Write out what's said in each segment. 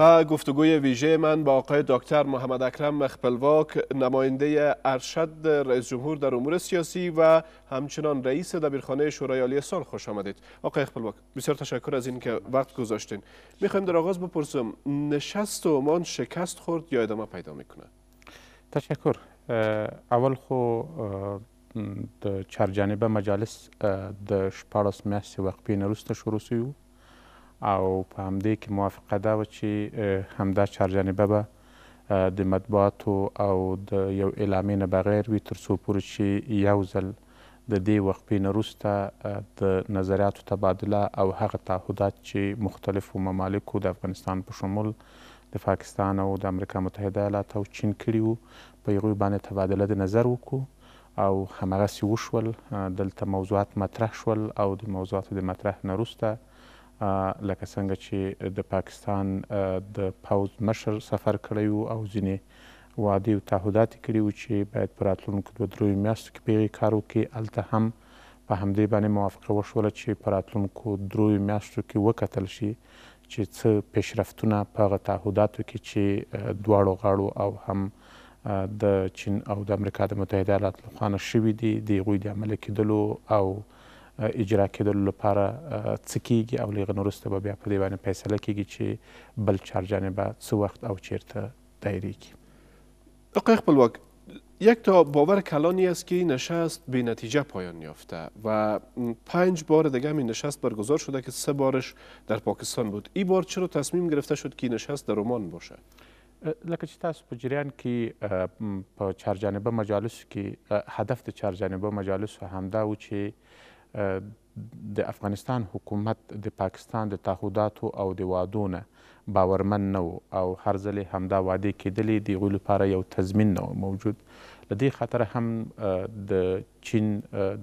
و گفتگوی ویژه من با آقای دکتر محمد اکرم مخپلواک نماینده ارشد رئیس جمهور در امور سیاسی و همچنان رئیس دبیرخانه شورای عالی سال خوش آمدید آقای مخپلواک بسیار تشکر از اینکه وقت گذاشتین میخوایم در آغاز بپرسم نشست امان شکست خورد یا ادامه پیدا میکنه تشکر اول خو د جانبه مجالس د شپاړس میاشتې وقفې نه وروسته شروع او په همدې کې موافقه ده وه چې همدا چهارجانبه به د مطبوعاتو او د یو اعلامې نه بغیر وي تر څو پورې چې یو ځل د دې وقفې نه وروسته د نظریاتو تبادله او هغه تعهدات چې مختلفو ممالکو د افغانستان په شمول د پاکستان او د امریکا متحده ایالات او چین کړي وو په هغوی باندې تبادله د نظر وکړو او همغسې وشول دلته موضوعات مطرح شول او د موضوعاتو د مطرح نه وروسته لکه څنګه چې د پاکستان د پوز مشر سفر کړی وو او ځینې وعدې او تعهدات یې کړي وو چې باید په راتلونکو دوه دریو میاشتو کې په هغې کار وکړي هلته هم په همدې باندې موافقه وشوله چې په راتلونکو دریو میاشتو کې وکتل شي چې څه پیشرفتونه په هغه تعهداتو کې چې دواړو غاړو او هم د چین او د امریکا د متحده ایالاتو لخوا شوي دي د هغوی د عملي کېدلو او اجرا کېدلو لپاره څه کیږي او له هغه وروسته به بیا په دې باندې فیصله کیږي چې بل چارجانبه څه وخت او چیرته دایریږي آقای خپلواک یک تا باور کلانی است که این نشست به نتیجه پایان یافته و پنج بار دیگه این نشست برگزار شده که سه بارش در پاکستان بود این بار چرا تصمیم گرفته شد که این نشست در عمان باشه لکه چې تاسو په جریان کې په چهارجانبه مجالسو کې هدف د چهارجانبه مجالسو همدا و چې د افغانستان حکومت د پاکستان د تعهداتو او د وعدو نه باورمن نه و او هر ځلې همدا وعدې کېدلې د هغوی لپاره یو تضمین نه موجود له دې خاطره هم د چین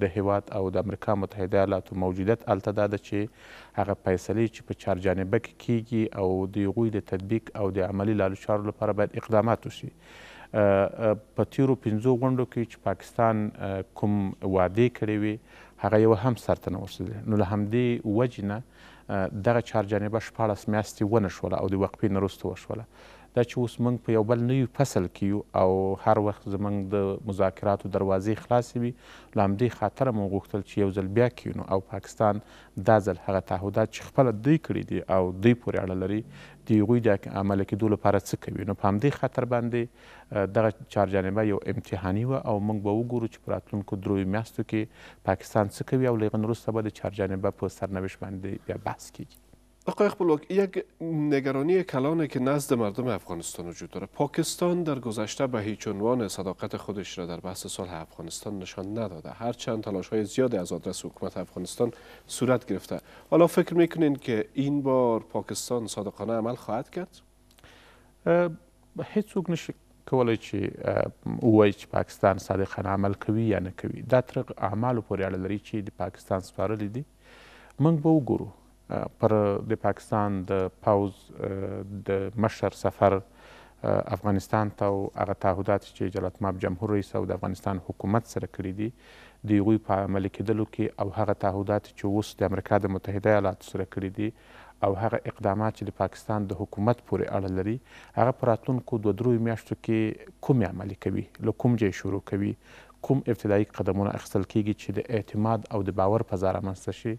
د هیواد او د امریکا متحده ایالاتو موجودیت هلته دا ده چې هغه فیصلې چې په چارجانبه کې کیږي او د هغوی د تطبیق او د عملي لارو چارو لپاره باید اقدامات وشي په تیرو پنځو غونډو کې چې پاکستان کوم وعدې کړې وي هغه یو هم سرته نه ورسېدلې نو له همدې وجې نه دغه چهارجانبه شپاړس میاشتې ونه شوله او د وقفې نه وروسته وشوله دا چې اوس موږ په یو بل نوي فصل کې یو او هر وخت زموږ د مذاکراتو دروازې خلاصې وي له همدې خاطره موږ غوښتل چې یو ځل بیا کینو او پاکستان دا ځل هغه تعهدات چې خپله دوی کړي دي او دوی پورې اړه لري د هغوی د عمله کېدو لپاره څه کوي نو په همدې خاطر باندې دغه چهارجانبه یو امتحاني وه او موږ به وګورو چې په راتلونکو دریو میاشتو کې پاکستان څه کوي او له هغه وروسته به د چهارجانبه په سرنوشت باندې بیا بحث کیږي آقای اخبالوک یک نگرانی کلانه که نزد مردم افغانستان وجود داره پاکستان در گذشته به هیچ عنوان صداقت خودش را در بحث صلح افغانستان نشان نداده هرچند تلاش های زیادی از آدرس حکومت افغانستان صورت گرفته حالا فکر میکنین که این بار پاکستان صادقانه عمل خواهد کرد؟ سوک نشي کولای چی او چې پاکستان صادقانه عمل کوي یا نه کوي دا طریق اعمالو پورې اړه لري چې پاکستان سپارلی دي موږ به وګورو پر د پاکستان د پاوز د مشر سفر افغانستان ته او هغه تعهدات چې جلال تمام جمهور رئیس او د افغانستان حکومت سره کړي دي د هغوی په عملي کېدلو کې او هغه تعهدات چې اوس د امریکا د متحده ایالاتو سره کړي دي او هغه اقدامات چې د پاکستان د حکومت پورې اړه لري هغه په راتلونکو دوه درې میاشتو کې کومې عملي کوي له کوم ځای شروع کوي کوم ابتدایي قدمونه اخیستل کیږي چې د اعتماد او د باور فضا رامنځته شي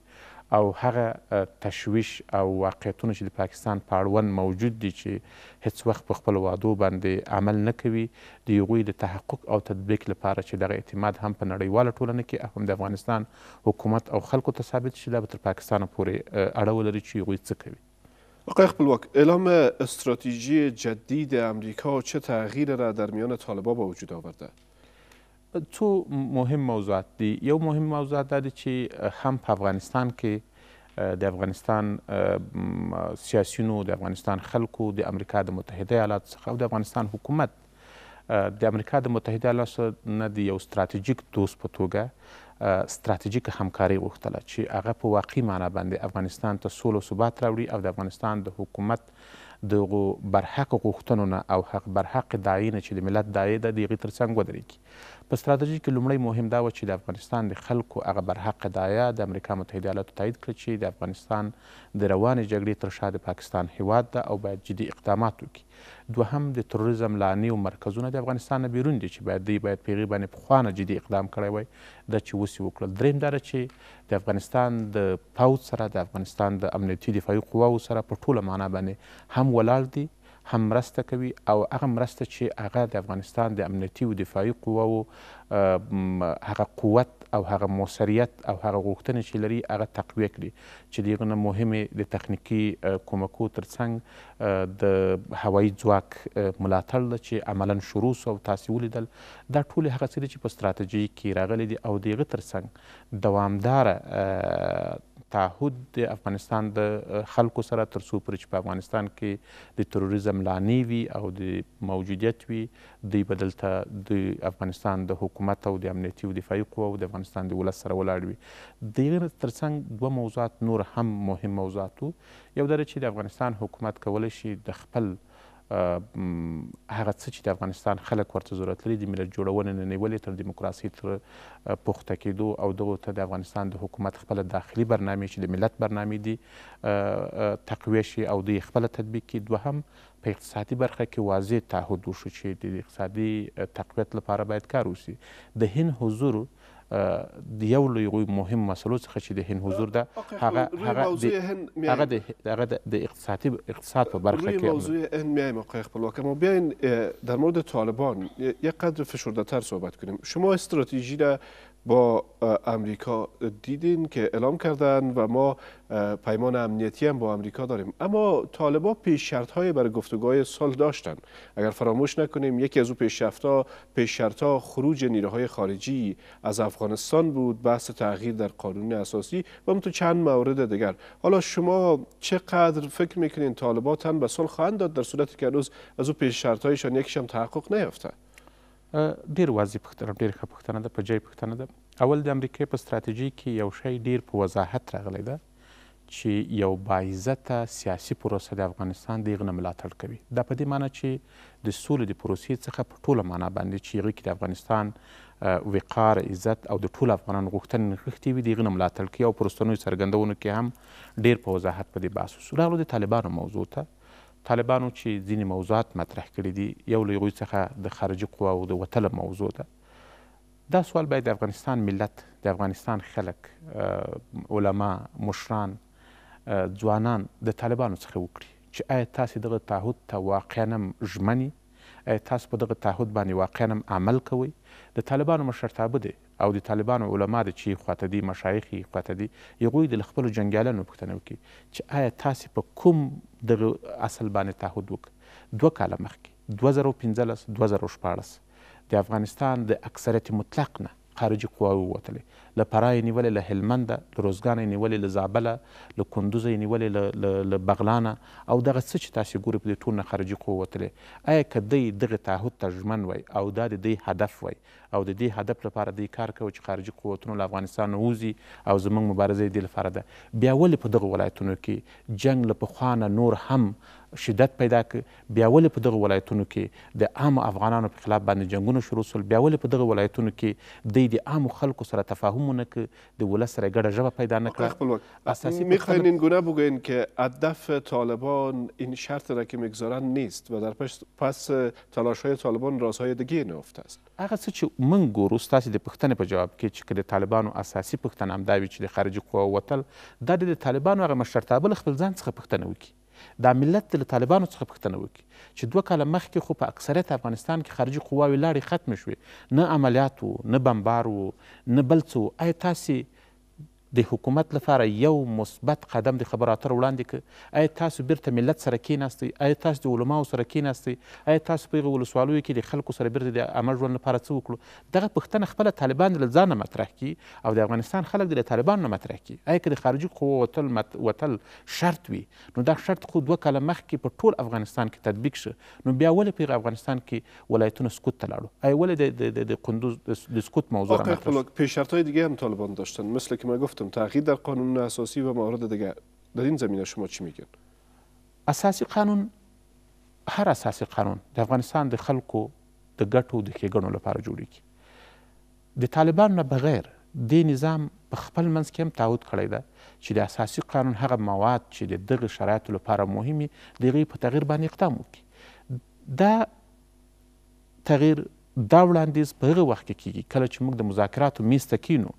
او هغه تشویش او واقعیتونه چې د پاکستان په اړوند موجود دي چې هیڅ وخت په خپلو وعدو باندې عمل نه کوي د هغوی د تحقق او تطبیق لپاره چې دغه اعتماد هم په نړیواله ټولنه کې هم د افغانستان حکومت او خلکو ته ثابت شي دا به تر پاکستانه پورې اړه ولري چې هغوی څه کوي آقای خپلواک اعلام استراتژی جدید امریکا چه تغییر را در میان طالبا با وجود آورده؟ څو مهم موضوعات دي یو مهم موضوع دا دی چې هم په افغانستان کې د افغانستان سیاسیونو د افغانستان خلکو د امریکا د متحده ایالاتو څخه او د افغانستان حکومت د امریکا د متحده ایالاتو نه د یو ستراتیژیک دوست په توګه ستراتیژیک همکاري غوښتله چې هغه په واقعي معنا باندې افغانستان ته سولو ثبات راوړي او د افغانستان د حکومت دغو برحق غوښتنو نه او حق برحق داعیې نه چې د ملت داعیې ده د هغې تر څنګ ودرېږي په ستراتیژي کې لومړی مهم دا و چې د افغانستان د خلکو هغه برحق دایا د امریکا متحده ایالاتو تایید کړه چې د افغانستان د روانې جګړې تر شا د پاکستان هیواد ده او باید جدي اقدامات وکړي دوهم د تروریزم لانیو مرکزونه د افغانستان نه بیرون دي چې باید دوی باید په هغې باندې پخوانه جدي اقدام کړی وای دا چې اوس یې وکړل دریم دا چې د افغانستان د پوځ سره د افغانستان د امنیتي دفاعي قواو سره په ټوله معنا باندې هم ولاړ دي هم مرسته کوي او هغه مرسته چې هغه د افغانستان د امنیتي او دفاعي قواو هغه قوت او هغه موثریت او هغه غوښتنې چې لري هغه تقویه کړي چې د هغې نه مهمې د تخنیکي کومکو تر څنګ د هوایي ځواک ملاتړ ده چې عملا شروع سو او تاسې ولیدل دا ټولې هغه څه دي چې په ستراتیژۍ کې راغلي دي او د هغه تر څنګ دوامداره تعهد د افغانستان د خلکو سره تر څو پورې چې په افغانستان کې د تروریزم لانې وي او د موجودیت وي دوی به دلته د افغانستان د حکومت او د امنیتي او دفاعي قواو د افغانستان د ولس سره ولاړ وي د هغې تر څنګ دوه موضوعات نور هم مهم موضوعات وو یو دا چې د افغانستان حکومت کولی شي د خپل هغه څه چې د افغانستان خلک ورته ضرورت لري د ملت جوړونې نه نیولې تر دیموکراسۍ تر پخته کېدو او دغو ته د افغانستان د حکومت خپله داخلي برنامې چې د ملت برنامې دي تقویه شي او دوی خپله تطبیق کړي دوهم په اقتصادي برخه کې واضح تعهد وشو چې د اقتصادي تقویت لپاره باید کار وشي د هند حضور د یو لوی غوی مهم مسلو څخه چې د هند حضور ده هغه هغه هغه د هغه د اقتصادي اقتصاد په برخه کې موضوع هند میایم آقای خپلواک ما بیاین در مورد طالبان یک قدر فشرده تر صحبت کنیم شما استراتژی را با امریکا دیدین که اعلام کردن و ما پیمان امنیتی هم با امریکا داریم اما طالبا پیش شرط های برای گفتگاه سال داشتن اگر فراموش نکنیم یکی از او پیش ها پیش ها خروج نیروهای خارجی از افغانستان بود بحث تغییر در قانون اساسی و تو چند مورد دیگر حالا شما چقدر فکر میکنین طالبات هم به سال خواهند داد در صورتی که هنوز از او پیش شرط هایشان یکیش هم تحقق نیافته ډیر واضح پوښتنه ډیر ښه پوښتنه ده په جای پوښتنه ده اول د امریکای په ستراتیژي کې یو شی ډیر په وضاحت راغلی ده چې یو باعزته سیاسي پروسه د افغانستان د هغې نه ملاتړ کوي دا په دې معنی چې د سولې د پروسې څخه په ټوله معنا باندې چې هغې کې د افغانستان وقار عزت او د ټولو افغانانو غوښتنې نغښتې وي د هغې نه ملاتړ کوي او په رستنیو څرګندونو کې هم ډیر په وضاحت په دې بحث وشو راغلو د طالبانو موضوع ته طالبانو چې ځینې موضوعات مطرح کړي دي یو له هغوی څخه د خارجي قواو د وتله موضوع ده دا سوال باید د افغانستان ملت د افغانستان خلک علما مشران ځوانان د طالبانو څخه وکړي چې آیا تاسې دغه تعهد ته واقعا ژمنې تاسو په دغه تعهد باندې واقعا هم عمل کوئ د طالبانو مشرتابه دی او د طالبانو علما د چې خواته دي مشایخ خواته دي هغوی د خپلو جنګیالانو پوښتنه وکړي چې آیا تاسې په کوم دغه اصل باندې تعهد وکړ دوه کاله مخکې 2015 2014 د افغانستان د اکثریت مطلق نه خارجي قواوې ووتلې له فرا یې نیولې له هلمنده له روزګانه یې نیولې له زابله له کندوزه یې نیولې له بغلانه او دغه څه چې تاسې ګورئ په دې ټول نه خارجي قوه وتلې آیا که دی دغه تعهد ته ژمن وی او دا د دوی هدف وی او د دې هدف لپاره دی کار کوي چې خارجي قوتونو له افغانستان ووځي او زموږ مبارزه یې دې لپاره ده بیا ولې په دغه ولایتونو کې جنګ له پخوا نه نور هم شدت پیدا کړ بیا ولې په دغه ولایتونو کې د عامو افغانانو په خلاف باندې جنګونه شروع شول بیا ولې په دغه ولایتونو کې دوی د عامو خلکو سره تفاهم ونه کړ د ولس سره ګډه ژبه پیدا نه کړه میخواین این گونه بگوین که هدف طالبان این شرط را که میگذارن نیست و در پس, پس تلاش های طالبان رازهای دیگه نهفته است هغه څه چې من ګورو ستاسې د پوښتنې په جواب کې چې که د طالبانو اساسي پوښتنه همدا وي چې د خارجي قوه وتل دا د طالبانو هغه مشرتابه له خپل ځان څخه پوښتنه وکړي دا ملت له طالبانو څخه پوښتنه وکړي چې دوه کاله مخکې خو په اکثریت افغانستان کې خارجي قواوې لاړې ختمې شوې نه عملیات و نه بمبار و نه بل څه آیا تاسې د حکومت لپاره یو مثبت قدم د خبرو اترو وړاندې که آیا تاسو بیرته ملت سره کیناستئ آیا تاسو د علماو سره کیناستئ آیا تاسو په هغې ولسوالیو کې د خلکو سره بیرته د عمل ژوند لپاره څه وکړو دغه پوښتنه خپله طالبان له ځانه مطرح کړي او د افغانستان خلک د طالبانو نه مطرح کړي آیا که د خارجي قوو وتل وتل شرط وي نو دا شرط خو دوه کاله مخکې په ټول افغانستان کې تطبیق شه نو بیا ولې په افغانستان کې ولایتونه سکوت ته لاړو آیا ولې د قندوز د سکوت موضوع را مطرح پیش شرطهای دیگه هم طالبان داشتن مثل که من گفتم گفتم تغییر در قانون اساسی و موارد دیگه در این زمینه شما چی میگین اساسی قانون هر اساسی قانون د افغانستان د خلکو د ګټو د ښېګڼو لپاره جوړیږي د طالبانو نه بغیر دې نظام په خپل منځ کې هم تعهد کړی ده چې د اساسي قانون هغه مواد چې د دغه شرایطو لپاره مهمې د هغې په تغییر باندې اقدام وکړي دا تغییر دا وړاندیز په هغه وخت کې کیږي کله چې موږ د مذاکراتو میز ته کینو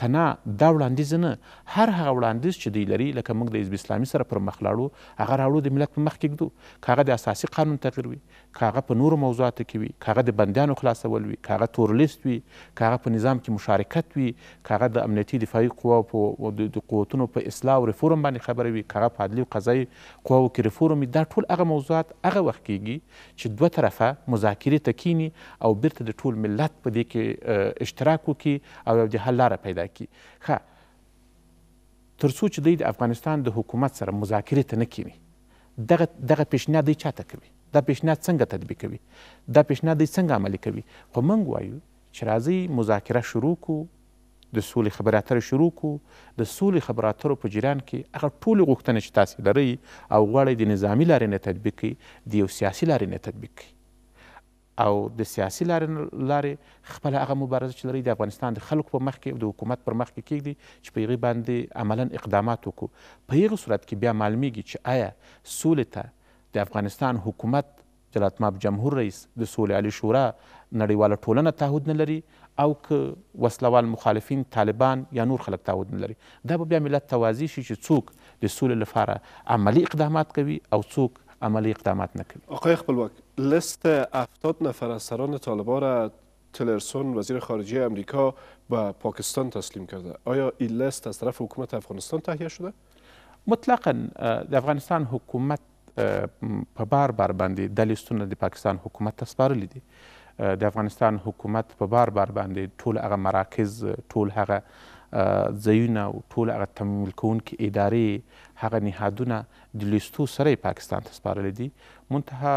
تنه دا وړاندیز نه هر هغه وړاندیز چې دوی لري لکه موږ د حزب اسلامي سره پر مخ لاړو هغه راوړو د ملت په مخ کېږدو که هغه د اساسي قانون تغییر وي که هغه په نورو موضوعاتو کې وي که هغه د بندیانو خلاصول وي که هغه تور لیست وي که هغه په نظام کې مشارکت وي که هغه د امنیتي دفاعي قواو د قوتونو په اصلاح او ریفورم باندې خبره وي که هغه په عدلي او قضایي قواو کې ریفورم وي دا ټول هغه موضوعات هغه وخت کېږي چې دوه طرفه مذاکرې ته کینی او بیرته د ټول ملت په دې کې اشتراک وکړي او یو د حل لاره پیدا پیدا کړي ښه تر څو چې دوی د افغانستان د حکومت سره مذاکرې ته نه کینی دغه دغه پیشنهاد دوی چاته کوي دا پیشنهاد څنګه تطبیقوي دا پیشنهاد دوی څنګه عملي کوي خو موږ وایو چې راځئ مذاکره شروع کړو د سولې خبرې اترې شروع کړو د سولې خبرې اترو په جریان کې هغه ټولې غوښتنې چې تاسې لرئ او غواړئ د نظامي لارې نه تطبیق کړئ د یو سیاسي لارې نه تطبیق کړئ او د سیاسي لارې لارې خپله هغه مبارزه چې لري د افغانستان د خلکو په مخ کې او د حکومت پر مخ کې کیږدي چې په هغې باندې عملا اقدامات وکړو په هغه صورت کې بیا معلومیږي چې آیا سولې ته د افغانستان حکومت جلاتماب جمهور رئیس د سولې علي شورا نړیواله ټولنه تعهد نه لري او که وسلوال مخالفین طالبان یا نور خلک تعهد نه لري دا به بیا ملت توازی شي چې څوک د سولې لپاره عملی اقدامات کوي او څوک عملی اقدامات نه کوي آقای خپلواک لیست هفتاد نفر از سران طالبان را تلرسون وزیر خارجه امریکا به پاکستان تسلیم کرده آیا این لیست از طرف حکومت افغانستان تهیه شده مطلقا د افغانستان حکومت په بار بار باندې دا لیستونه د پاکستان حکومت ته سپارلی دي د افغانستان حکومت په بار بار باندې ټول هغه مراکز ټول هغه ځایونه او ټول هغه تمویل کوونکي ادارې هغه نهادونه د لیستو سره پاکستان ته سپارلی دي منتها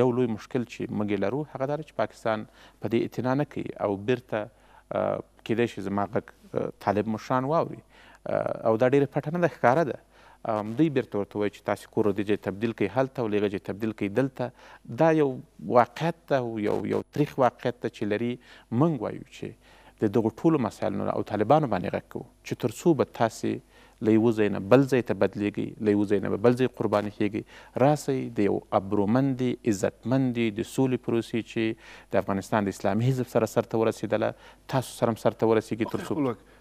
یو لوی مشکل چې موږ یې لرو هغه دا چې پاکستان په دې اعتنا نه کوي او بیرته کیدای شي زما غږ طالب مشران واوري او دا ډېره پټه نه ده ښکاره ده دوی بیرته ورته وایي چې تاسې کور ودیجې تبدیل کوي هلته او لېغجې تبدیل کوي دلته دا یو واقعیت ده او یو یو تریخ واقعیت ده چې لري موږ وایو چې د دغو ټولو مسایلو او طالبانو باندې غږ کوو چې تر څو به تاسې له یوه ځای نه بل ځای ته بدلېږئ له یوه ځای نه به بل ځای قرباني کیږئ راسئ د یو ابرومندې عزتمندې د سولې پروسې چې د افغانستان د اسلامي حزب سره سرته ورسېدله تاسو سره هم سرته ورسېږي تر څو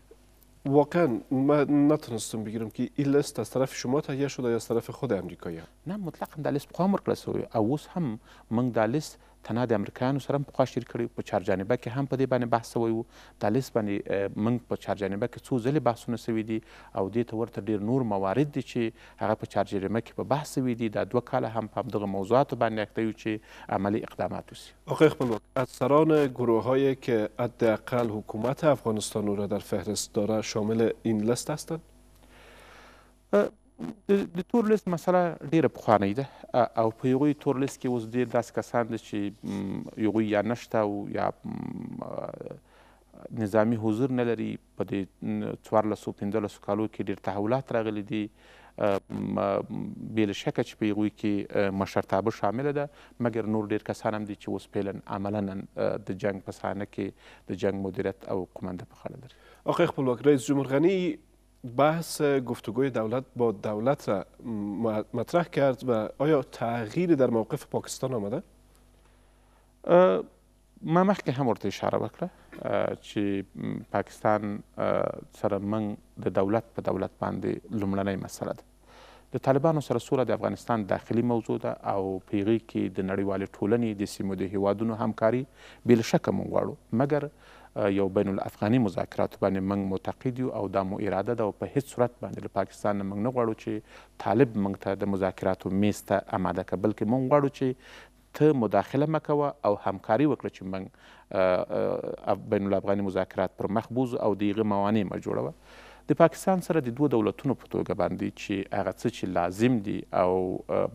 واقعا من نتونستم بگیرم که این لیست از طرف شما تهیه شده یا از طرف خود امریکایی نه مطلقا دا لیست قامر کړه سوی او اوس هم موږ دا لیست تنها د امریکایانو سره هم پخوا شریک کړی په چارجانبه کې هم په دې باندې بحث سوی و دا لیست باندې موږ په چارجانبه کې څو ځلې بحثونه سوي دي او دې ته ورته ډېر نور موارد دي چې هغه په چارجانبه کې په بحث سوي دي دا دوه کاله هم په همدغه موضوعاتو باندې اخته یو چې عملی اقدامات وسي آقای خپلوک افسران گروههایی که حداقل حکومت افغانستان او را در فهرست داره شامل این لیست هستند د تور لیست مسله ډیره پخوانۍ ده او په هغوی تور لیست کې اوس ډېر داسې کسان دي چې هغوی یا نشته او یا نظامی حضور نه لري په دې څوارلسو پنځلسو کالو کې ډېر تحولات راغلي دي بې له شکه چې په هغوی کې مشرتابه شامله ده مګر نور ډېر کسان هم دي چې اوس فعلا عملا د جنګ په صحنه کې د جنګ مدیریت او قمانده په خاړه لري آقای خپلواک رئیس جمهور غني بحث گفتگوی دولت با دولت را مطرح کرد و آیا تغییری در موقف پاکستان آمده؟ ما مخکې هم ورته اشاره وکړه چې پاکستان سره موږ د دولت په دولت باندې لومړنۍ مسله ده د طالبانو سره سوله د افغانستان داخلي موضوع ده او په هغې کې د نړیوالې ټولنې د سیمو د هیوادونو همکاري بېلشکه موږ غواړو مګر یو بین الافغاني مذاکراتو باندې موږ معتقد یو او دا مو اراده ده او په هیڅ صورت باندې له پاکستان نه موږ نه غواړو چې طالب موږ ته د مذاکراتو میز ته اماده کړه بلکې موږ غواړو چې ته مداخله مه کوه او همکاري وکړه چې موږ بین الافغاني مذاکرات پر مخ بوزو او د هغې موانع مه جوړوه د پاکستان سره د دوه دولتونو په توګه باندې چې هغه څه چې لازم دي او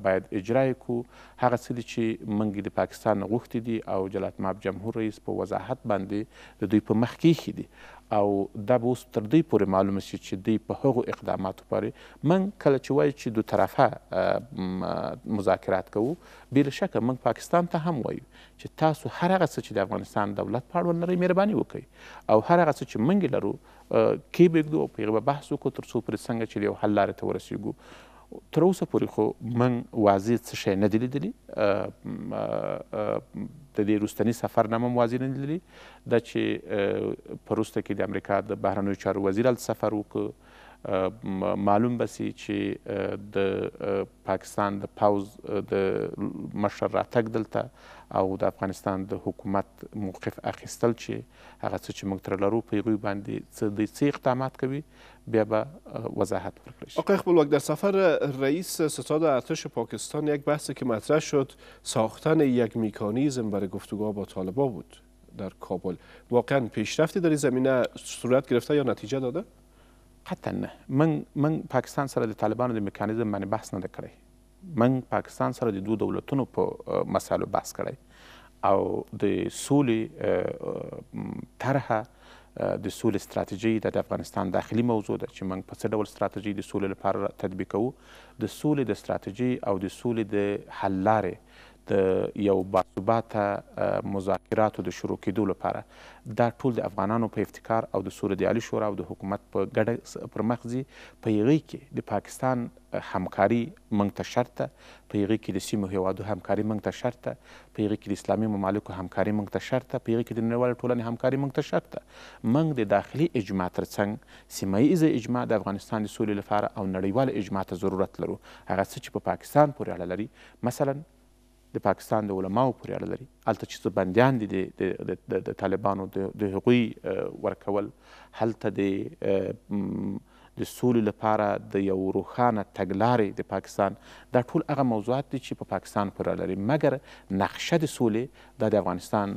باید اجرا یې کړو هغه څه دي چې موږ د پاکستان نه غوښتي دي او جلات ماب جمهور رئیس په وضاحت باندې د دوی په مخ کې ایښي دي او دا به اوس تر دوی پورې معلومه شي چې دوی په هغو اقداماتو پورې من کله چې وایو چې دو طرفه مذاکرات کوو بېله شکه موږ پاکستان ته هم وایو چې تاسو هر هغه څه چې د افغانستان دولت په اړوند لرئ مهرباني وکړئ او هر هغه څه چې موږ یې لرو کې پرېږدو او په هغې به بحث وکړو تر څو پرې څنګه چې یو حل لارې ته ورسېږو تر اوسه پورې خو من واضح څه شی نه دی لیدلی د دې روستني سفرنامه موازینه نه لري دا چې په وروسته کې د امریکا د بهرنیو چارو وزیر هلته سفر وکړ معلوم بسی چې د پاکستان د پاوز د مشر راتګ دلته او د افغانستان د حکومت موقف اخیستل چې هغه څه چې موږ تر لرو په هغوی باندې څه دوی څه اقدامات کوي بیا به وضاحت ورکړی شي آقای خپلواک در سفر رئیس ستاد ارتش پاکستان یک بحثی که مطرح شد ساختن یک میکانیزم برای گفتگوها با طالبا بود در کابل واقعا پیشرفتی در این زمینه صورت گرفته یا نتیجه داده؟ قطعا نه موږ موږ پاکستان سره د طالبانو د میکانیزم باندې بحث نه ده کړی موږ پاکستان سره د دوو دولتونو په مسایلو بحث کړی او د سولې طرحه د سولې ستراتیژي د دا افغانستان داخلي موضوع ده چې موږ په څه ډول ستراتیژي د سولې لپاره تطبیق کوو د سولې د ستراتیژي او د سولې د حل لارې د یو باثباته مذاکراتو د شروع کېدو لپاره دا ټول د افغانانو په افتکار او د سوري د عالی شورا او د حکومت په ګډه پر مخ ځي په هغې کې د پاکستان همکاري موږ ته شرط ده په هغې کې د سیمو هیوادو همکاري موږ ته شرط ده په هغې کې د اسلامي ممالکو همکاري موږ ته شرط ده په هغې کې د نړیوالې ټولنې همکاري موږ ته شرط ده موږ د داخلي اجماع تر څنګ سیمه ییزه اجماع د افغانستان د سولې لپاره او نړیوال اجماع ته ضرورت لرو هغه څه چې په پا پاکستان پورې اړه لري مثلا د پاکستان د علماو پورې اړه لري هلته چې څه بندیان دي د طالبانو د هغوی ورکول هلته د د سولې لپاره د یو روښانه تګلارې د پاکستان در ټول هغه موضوعات دي چې په پاکستان پورې لري مګر نقشه د سولې د افغانستان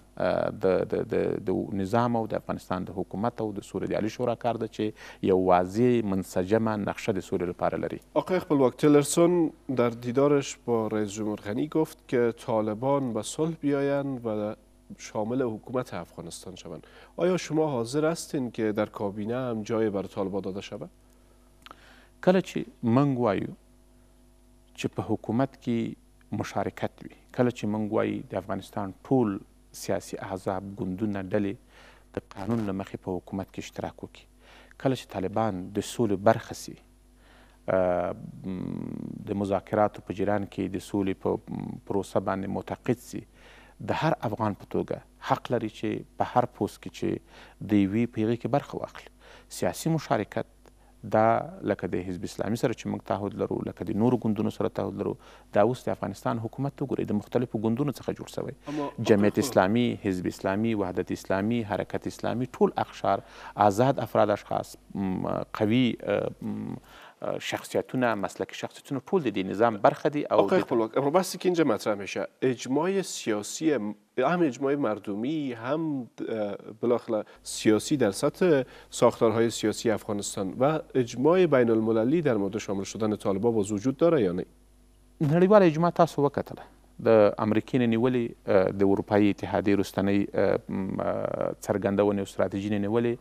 د نظام او د افغانستان د حکومت او د سولې د شورا کار ده چې یو واضح منسجمه نقشه د سولې لپاره لري آقای خپلواک تیلرسون در دیدارش با رئیس جمهور غنی گفت که طالبان به صلح بیایند و شامل حکومت افغانستان شوند آیا شما حاضر هستین که در کابینه هم جای بر طالبان داده شود کله چې منګ وایو چې په حکومت کې مشارکت وي کله چې منګ وایي د افغانستان ټول سیاسي احزاب ګوندونه ډلې د قانون له مخې په حکومت کې اشتراک وکړي کله چې طالبان د سولې برخه سي د مذاکراتو په جریان کې د سولې په پروسه باندې معتقد سي د هر افغان په توګه حق لري چې په هر پوست کې چې د یوې په هغې کې برخه واخلي سیاسي مشارکت دا لکه د حزب اسلامي سره چې موږ تعهد لرو لکه د نورو ګوندونو سره تعهد لرو دا اوس د افغانستان حکومت وګورئ د مختلفو ګوندونو څخه جوړ شوی جمعیت اسلامي حزب اسلامي وحدت اسلامي حرکت اسلامي ټول اخشار آزاد افراد اشخاص قوي شخصیتونه مسلک شخصیتونه پول دیدی نظام برخه دی او آقای خپلواک اما بحثی که اینجا مطرح میشه اجماع سیاسی هم اجماع مردمی هم بلاخره سیاسی در سطح ساختارهای سیاسی افغانستان و اجماع بین المللی در مورد شامل شدن طالبا باز وجود داره یا نه نړیوال اجماع تاسو وکتله د امریکې نه نیولې د اروپایي اتحادیې وروستنۍ څرګندونې او ستراتیژي نه نیولې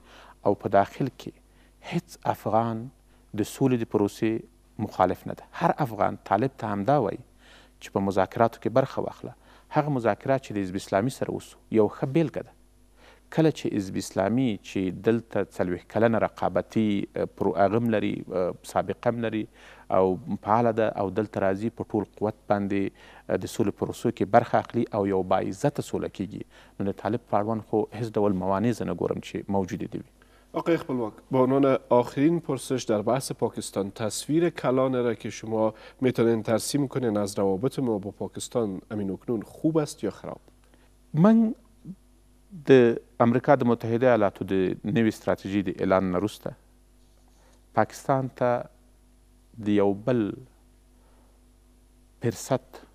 او په داخل کې هیڅ افغان د سولې د پروسې مخالف نه ده هر افغان طالب ته همدا وایي چې په مذاکراتو کې برخه واخله هغه مذاکرات چې د حزب اسلامي سره وسو یو ښه بیلګه ده کله چې حزب اسلامي چې دلته څلوېښت کلنه رقابتي پروغم لري سابقه هم لري او فعاله ده او دلته راځي په ټول قوت باندې د سولې پروسو کې برخه اخلي او یو باعزته سوله کیږي نو د طالب په اړوند خو هیڅ ډول موانع زه نه ګورم چې موجودې دي وي آقای خپلواک با عنوان آخرین پرسش در بحث پاکستان تصویر کلانه را که شما میتونین ترسیم کنین از روابط ما با پاکستان امین اکنون خوب است یا خراب من د امریکا د متحده ایالاتو د نوې ستراتیژي د اعلان نه وروسته پاکستان ته د یو بل فرصت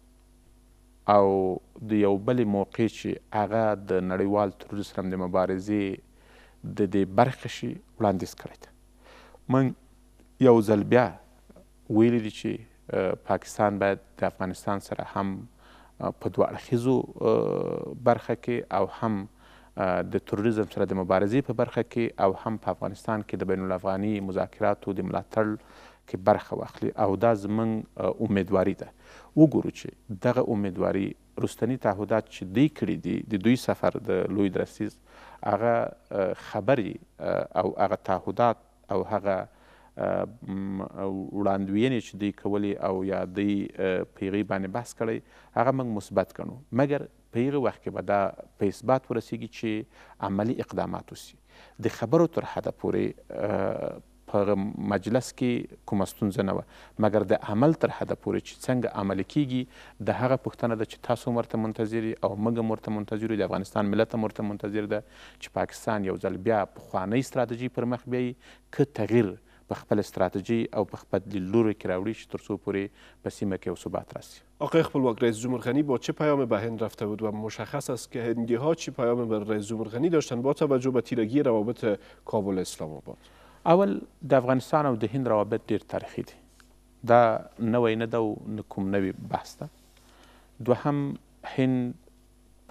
او د یو بلې موقع چې هغه د نړیوال تروریسم د مبارزې د دې برخه شي وړاندیز کړی ده من یو ځل بیا ویلی دي چې پاکستان باید د افغانستان سره هم په دوه اړخیزو برخه کې او هم د تروریزم سره د مبارزې په برخه کې او هم په افغانستان کې د بین الافغاني مذاکراتو د ملاتړ کې برخه واخلي او دا زموږ امیدواری ده وګورو چې دغه امیدواری رستنی تعهدات چې دوی کړي دي د دوی سفر د لوی درسیز هغه خبرې او هغه تعهدات او هغه وړاندوینې چې دوی کولې او یا دوی په هغې باندې بحث کړی هغه موږ مثبت ګڼو مګر په هغه وخت کې به دا په اثبات ورسیږي چې عملی اقدامات وسي د خبرو تر حده پورې په مجلس کې کومه ستونزه نه وه مګر د عمل تر حده پورې چې څنګه عملي کیږي د هغه پوښتنه ده چې تاسو هم ورته منتظر او موږ هم ورته منتظر د افغانستان ملت هم ورته منتظر ده چې پاکستان یو ځل بیا پخوانۍ ستراتیژي پر مخ بیایي که تغییر په خپل ستراتیژي او په خپل لوري کې راوړي چې تر څو پورې په سیمه کې ثبات راسي آقای خپلواک رئیس جمهورخانی با چه پیام به هند رفته بود و مشخص است که هندی ها چه پیام به رئیس جمهورخانی داشتن با توجه به تیرگی روابط کابل اسلام آباد اول د افغانستان او د هند روابط ډیر تاریخي دي دا نوی نه ده او کوم نوی بحث ده دوهم هند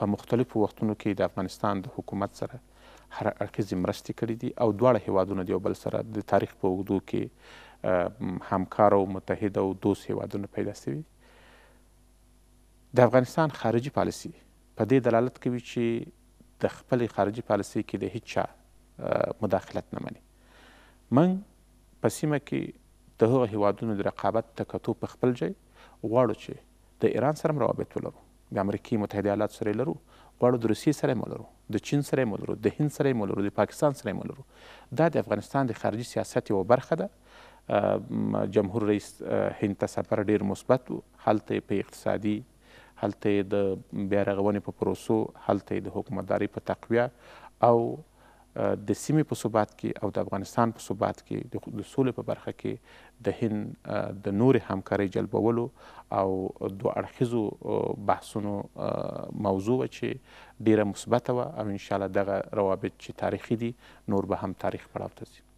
په مختلفو وختونو کې د افغانستان د حکومت سره هر اړخیزې مرستې کړي دي او دواړه هیوادونه د یو بل سره د تاریخ په اوږدو کې همکار او متحد او دوست هیوادونه پیدا سوي د افغانستان خارجي پالیسي په دې دلالت کوي چې د خپلې خارجي پالیسۍ کې د هیچ چا مداخلت نه مني موږ په سیمه کې د هغو هیوادونو د رقابت ته کتو په خپل ځای غواړو چې د ایران سره هم روابط ولرو د امریکې متحده ایالات سره یې لرو غواړو د روسیې سره یې لرو د چین سره یې لرو د هند سره یې لرو د پاکستان سره یې لرو دا د افغانستان د خارجي سیاست یوه برخه ده جمهور رئیس هند ته سفر ډیر مثبت و هلته په اقتصادي هلته د بیا رغونې په پروسو هلته د حکومتدارۍ په تقویه او د سیمې په ثبات کې او د افغانستان په ثبات کې د سولې په برخه کې د هند د نور همکارۍ جلبولو او دوه اړخیزو بحثونو موضوع و چې ډیره مثبته وه او انشاءالله دغه روابط چې تاریخي دي نور به هم تاریخ پړاو ته ځي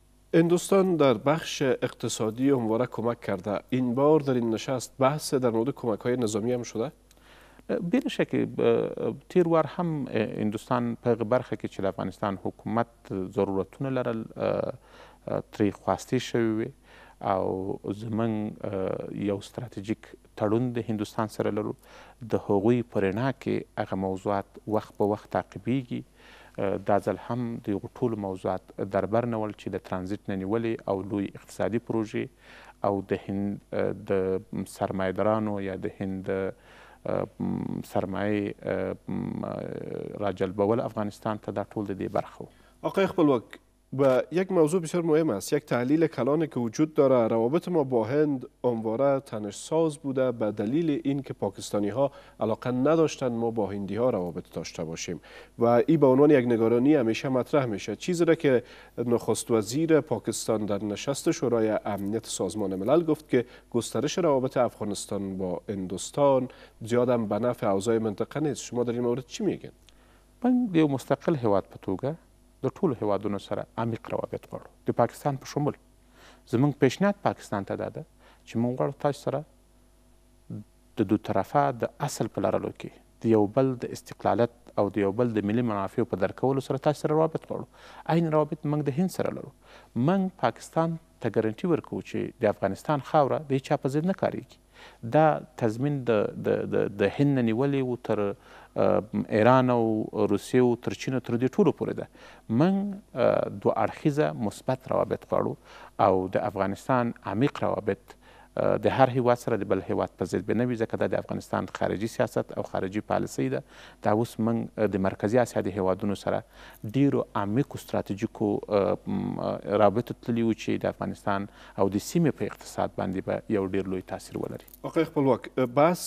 هندوستان در بخش اقتصادی همواره کمک کرده این بار در این نشست بحث در مورد کمک های نظامی هم شده؟ بلا شک تیر وار هم هندستان په هغه برخه کې چې د افغانستان حکومت ضرورتونه لرل ترې خواستې شوې وې او زمنګ یو ستراتیژیک تړون د هندستان سره لرو د هغوی په رڼا کې هغه موضوعات وخت په وخت تعقیبیږي دا ځل هم د یو ټولو موضوعات دربر نول چې د ترانزیت نه نیولې او لوی اقتصادي پروژې او د هند د سرمایدارانو یا د هند د سرمایه راجلبول افغانستان ته دا ټول د دې برخه وو آقای خپلواک و یک موضوع بسیار مهم است یک تحلیل کلانی که وجود داره روابط ما با هند امواره تنش ساز بوده به دلیل این که پاکستانی ها علاقه نداشتند ما با هندی ها روابط داشته باشیم و این به عنوان یک نگارانی همیشه مطرح میشه چیزی را که نخست وزیر پاکستان در نشست شورای امنیت سازمان ملل گفت که گسترش روابط افغانستان با هندوستان زیادم به نفع اوضاع منطقه نیست شما در این مورد چی میگین من یه مستقل هواد پتوگه د ټولو هیوادونو سره عمیق روابط غواړو د پاکستان په شمول زموږ پیشنهاد پاکستان ته دا ده چې موږ غواړو تاسو سره د دو طرفه د اصل په لرلو کې د یو بل د استقلالت او د یو بل د ملي منافعو په درک کولو سره تاسو سره روابط غواړو عین روابط موږ د هند سره لرو موږ پاکستان ته ګارانټي ورکوو چې د افغانستان خاوره د هیچا په ضد نه کاریږي دا تضمین د د د هند نه نیولې و تر ایران او روسیې او تر چین تر دې ټولو پورې ده من دوه اړخیزه مثبت روابط غواړو او د افغانستان عمیق روابط د هر هیواد سره د بل هیواد په ضد به نه وي ځکه دا د افغانستان خارجي سیاست او خارجي پالیسۍ ده دا اوس موږ د مرکزي اسیا د هیوادونو سره ډیرو عمیقو ستراتیژیکو رابطو تللي وو چې د افغانستان او د سیمې په اقتصاد باندې به یو ډیر لوی تاثیر ولري آقای خپلواک بحث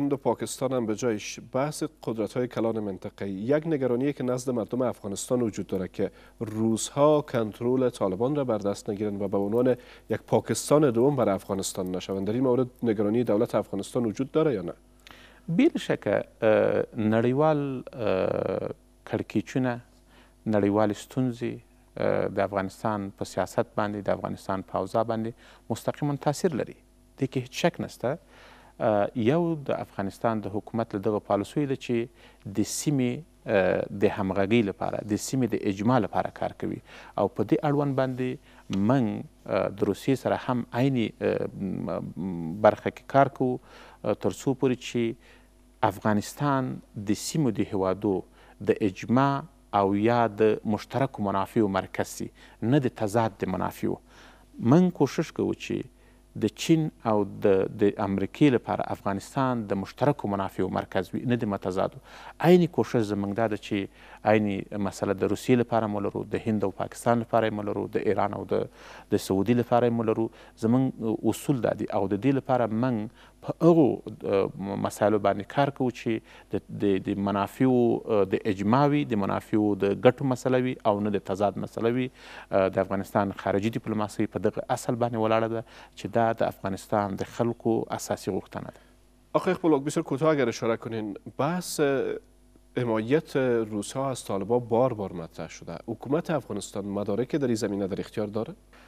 اند و پاکستان هم به جایش بحث قدرت های کلان منطقه یک نگرانی که نزد مردم افغانستان وجود داره که روزها کنترل طالبان را بر دست نگیرند و به عنوان یک پاکستان دوم بر افغانستان افغانستان نشوند در این مورد نگرانی دولت افغانستان وجود داره یا نه بیر شکه نړیوال کړکیچونه نړیوال ستونزې د افغانستان په سیاست باندې د افغانستان په اوضاع باندې مستقیما تاثیر لري دې کې هیڅ شک نشته یو د افغانستان د حکومت له دغه پالیسیو ده چې د سیمې د همغږۍ لپاره د سیمې د اجماع لپاره کار کوي او په دې اړوند باندې منګ د روسیې سره هم عینې برخه کې کار کوو تر څو پورې چې افغانستان د سیمو د هیوادو د اجماع او یا د مشترکو منافعو مرکز سي نه د تضاد د منافعو من کوشش کوو چې د چین او د د امریکې لپاره افغانستان د مشترکو منافعو مرکز وي نه د متضادو عیني کوشش زموږ دا ده چې عیني مسله د روسیې لپاره مو لرو د هند او پاکستان لپاره یې مو لرو د ایران او د د سعودي لپاره یې مو لرو زموږ اصول دا دي او د دې لپاره موږ په هغو مسایلو باندې کار کوو چې د منافعو د اجماع وي د منافعو د ګټو مسله وي او نه د تضاد مسله وي د افغانستان خارجي ډیپلوماسي په دغه اصل باندې ولاړه ده چې دا د افغانستان د خلکو اساسی غوښتنه ده آقای اقبال بسیار کوتاه اگر اشاره کنین بحث حمایت روسها از طالبان بار بار مطرح شده حکومت افغانستان مدارک در این زمینه در اختیار داره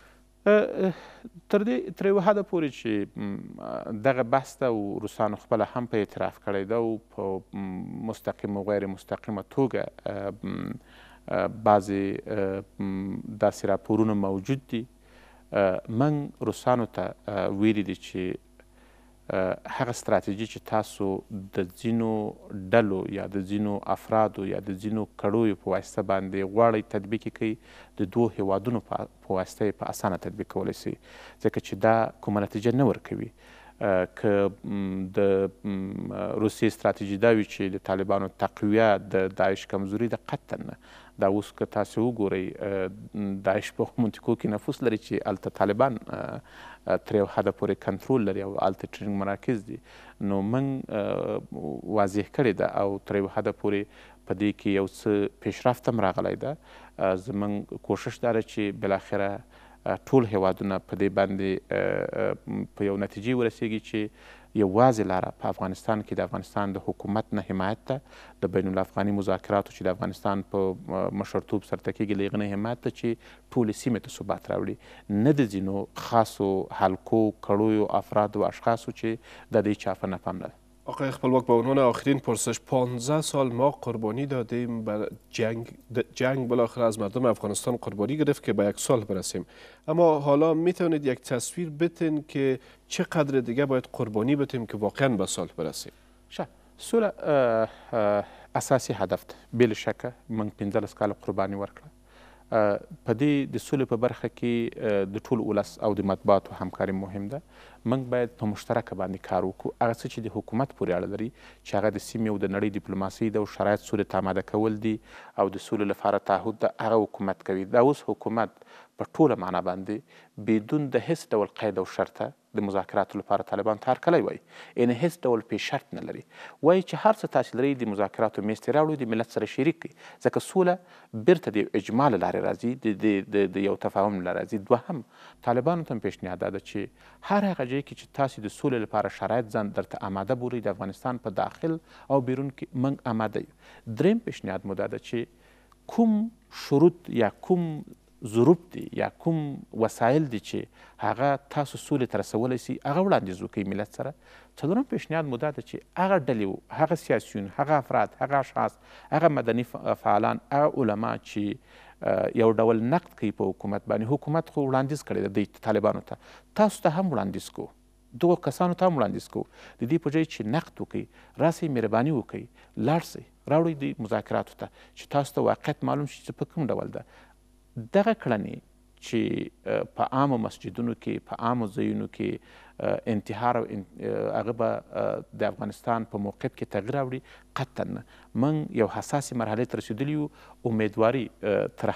تر دې تر یوه حده پورې چې دغه بحث ته روسانو خپله هم په اعتراف کړی ده او په مستقیم او غیر مستقیمه توګه بعضې داسې راپورونه موجود دي من روسانو ته ویلي دي چې هغه ستراتیژي چې تاسو د ځینو ډلو یا د ځینو افرادو یا د ځینو کړیو په واسطه باندې غواړئ تطبیق کړئ د دوو هیوادونو په واسطه په اسانه تطبیق کولی سئ ځکه چې دا کومه نتیجه نه ورکوي که د روسیې ستراتیژي دا وي چې د طالبانو تقویه د داعش کمزوري ده قطعا نه دا اوس که تاسې وګورئ داعش په منطقو کې نفوس لري چې هلته طالبان تر یو حده پورې کنټرول لري او هلته ټریننګ مراکز دي نو موږ واضح کړې ده او تر یو حده پورې په دې کې یو څه پیشرفت هم راغلی ده زموږ کوشش دا ده چې بالاخره ټول هیوادونه په دې باندې په یو نتیجې ورسیږي چې یوازې لاره په افغانستان کې د افغانستان د حکومت نه حمایت ته د بین الافغاني مذاکراتو چې د افغانستان په مشرتوب سرته کېږي له هغه حمایت ته چې ټولې سیمې ته ثبات راوړي نه د ځینو خاصو حلقو کړیو افرادو اشخاصو چې د دې چاپه نه پام نه آقای خپلواک با عنوان آخرین پرسش 15 سال ما قربانی دادیم بر جنگ جنگ بالاخره از مردم افغانستان قربانی گرفت که به یک سال برسیم اما حالا می توانید یک تصویر بتین که چقدر دیگه باید قربانی بتیم که واقعا به سال برسیم شه اساسی هدف بل شک من 15 سال قربانی ورکړه په دې د سولې په برخه کې د ټول ولس او د مطبوعاتو همکاري مهم ده موږ باید په مشترکه باندې کار وکړو هغه څه چې د حکومت پورې اړه لري چې هغه د سیمې او د نړۍ ډیپلوماسي ده او شرایط سولې ته آماده کول دي او د سولې لپاره تعهد ده هغه حکومت کوي دا اوس حکومت په ټوله معنا باندې بدون د هیڅ ډول قید او شرطه د مذاکراتو لپاره طالبان ته هرکلی وایي یعنې هیڅ ډول پې شرط نه لري وایي چې هر څه تاسې لرئ د مذاکراتو میز ته راوړئ د ملت سره شریک کړئ ځکه سوله بیرته د اجماع له لارې راځي د یو تفاهم له راځي دوهم طالبانو ته هم پیشنهاد دا ده چې هر هغه ځای کې چې تاسې د سولې لپاره شرایط ځان درته آماده بورئ د افغانستان په داخل او بیرون کې موږ آماده یو دریم پیشنهاد مو دا ده چې کوم شروط یا کوم ظروف دي یا کوم وسایل دي چې هغه تاسو سولې ته رسولی سي هغه وړاندیز وکړئ ملت سره څلورم پیشنهاد مو دا ده چې هغه ډلې هغه سیاسیون هغه افراد هغه اشخاص هغه مدني فعالان هغه علما چې یو ډول نقد کوي په حکومت باندې حکومت خو وړاندیز کړی دی د طالبانو ته تاسو ته هم وړاندیز کو دغو کسانو ته هم وړاندیز کو د دې په ځای چې نقد وکړئ راسئ مهرباني وکړئ لاړ راوړئ د مذاکراتو ته چې تاسو ته واقعیت معلوم شي چې په کوم ډول ده دغه کړنې چې په عامو مسجدونو کې په عامو ځایونو کې انتحار او هغه به د افغانستان په موقف کې تغیر راوړي قطعا نه موږ یو حساسې مرحلې ته رسېدلي یو امیدواري تر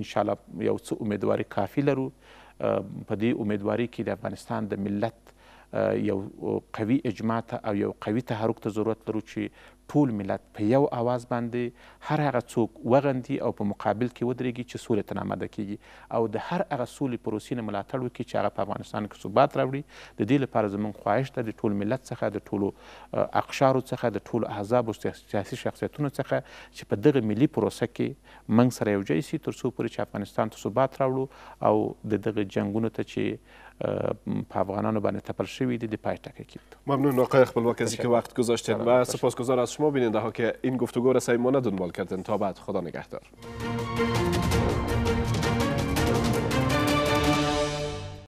انشاءالله یو څه امیدواري کافي لرو په دې امیدواري کې د افغانستان د ملت یو قوي اجماع ته او یو قوي تحرک ته ضرورت لرو چې ټول ملت په یو آواز باندې هر هغه څوک وغندي او په مقابل کې ودرېږي چې سولې ته نامده کیږي او د هر هغه سولې پروسې نه ملاتړ وکړي چې هغه په افغانستان کې ثبات راوړي د دې لپاره زموږ خواهش ده د ټول ملت څخه د ټولو اقشارو څخه د ټولو احزابو سیاسي شخصیتونو څخه چې په دغه ملي پروسه کې موږ سره یوځای سي تر څو پورې چې افغانستان ته ثبات راوړو او د دغه جنګونو ته چې په افغانانو باندې تپل شوي دي د پای ټکی کیږي ممنون آقای خپلواک از اینکه وقت گذاشتید و سپاسگزار از شما شما بیننده ها که این گفتگو را ما دنبال کردن تا بعد خدا نگهدار